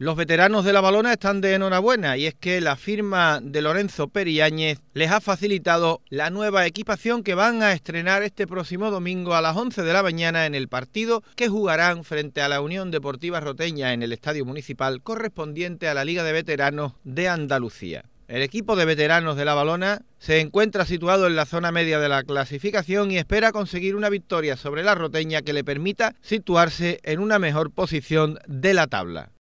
Los veteranos de la balona están de enhorabuena y es que la firma de Lorenzo Periáñez les ha facilitado la nueva equipación que van a estrenar este próximo domingo a las 11 de la mañana en el partido que jugarán frente a la Unión Deportiva Roteña en el Estadio Municipal correspondiente a la Liga de Veteranos de Andalucía. El equipo de veteranos de la balona se encuentra situado en la zona media de la clasificación y espera conseguir una victoria sobre la Roteña que le permita situarse en una mejor posición de la tabla.